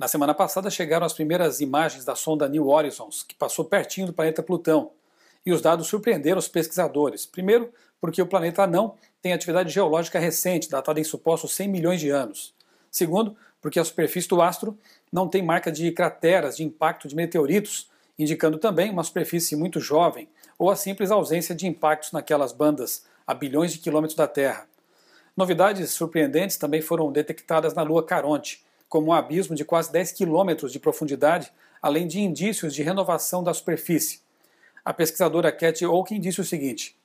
Na semana passada chegaram as primeiras imagens da sonda New Horizons, que passou pertinho do planeta Plutão. E os dados surpreenderam os pesquisadores. Primeiro, porque o planeta não tem atividade geológica recente, datada em supostos 100 milhões de anos. Segundo, porque a superfície do astro não tem marca de crateras de impacto de meteoritos, indicando também uma superfície muito jovem, ou a simples ausência de impactos naquelas bandas a bilhões de quilômetros da Terra. Novidades surpreendentes também foram detectadas na Lua Caronte, como um abismo de quase 10 quilômetros de profundidade, além de indícios de renovação da superfície. A pesquisadora Cat Oaken disse o seguinte: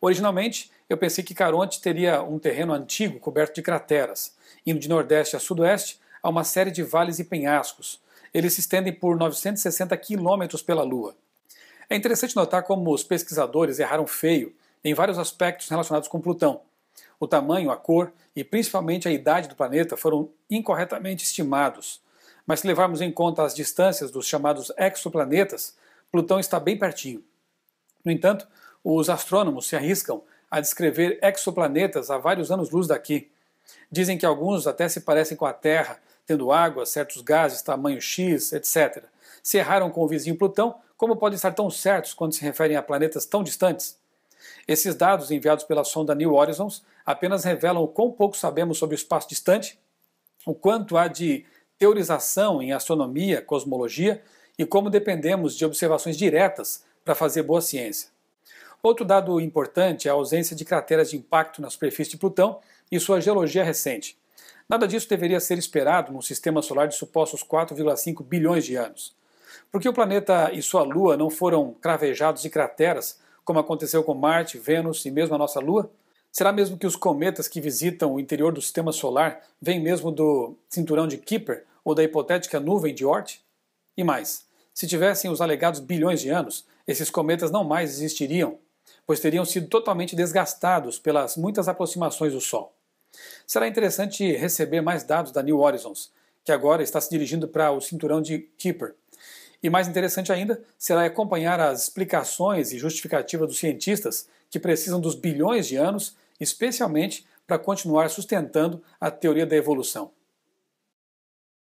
Originalmente, eu pensei que Caronte teria um terreno antigo coberto de crateras, indo de nordeste a sudoeste a uma série de vales e penhascos. Eles se estendem por 960 quilômetros pela Lua. É interessante notar como os pesquisadores erraram feio em vários aspectos relacionados com Plutão o tamanho, a cor e principalmente a idade do planeta foram incorretamente estimados. Mas se levarmos em conta as distâncias dos chamados exoplanetas, Plutão está bem pertinho. No entanto, os astrônomos se arriscam a descrever exoplanetas a vários anos-luz daqui. Dizem que alguns até se parecem com a Terra, tendo água, certos gases, tamanho X, etc. Se erraram com o vizinho Plutão, como podem estar tão certos quando se referem a planetas tão distantes? Esses dados enviados pela sonda New Horizons apenas revelam o quão pouco sabemos sobre o espaço distante, o quanto há de teorização em astronomia, cosmologia e como dependemos de observações diretas para fazer boa ciência. Outro dado importante é a ausência de crateras de impacto na superfície de Plutão e sua geologia recente. Nada disso deveria ser esperado num sistema solar de supostos 4,5 bilhões de anos. Porque o planeta e sua lua não foram cravejados de crateras como aconteceu com Marte, Vênus e mesmo a nossa Lua? Será mesmo que os cometas que visitam o interior do sistema solar vêm mesmo do cinturão de Kuiper ou da hipotética nuvem de Oort? E mais, se tivessem os alegados bilhões de anos, esses cometas não mais existiriam, pois teriam sido totalmente desgastados pelas muitas aproximações do Sol. Será interessante receber mais dados da New Horizons, que agora está se dirigindo para o cinturão de Kuiper, e mais interessante ainda será acompanhar as explicações e justificativas dos cientistas que precisam dos bilhões de anos, especialmente para continuar sustentando a teoria da evolução.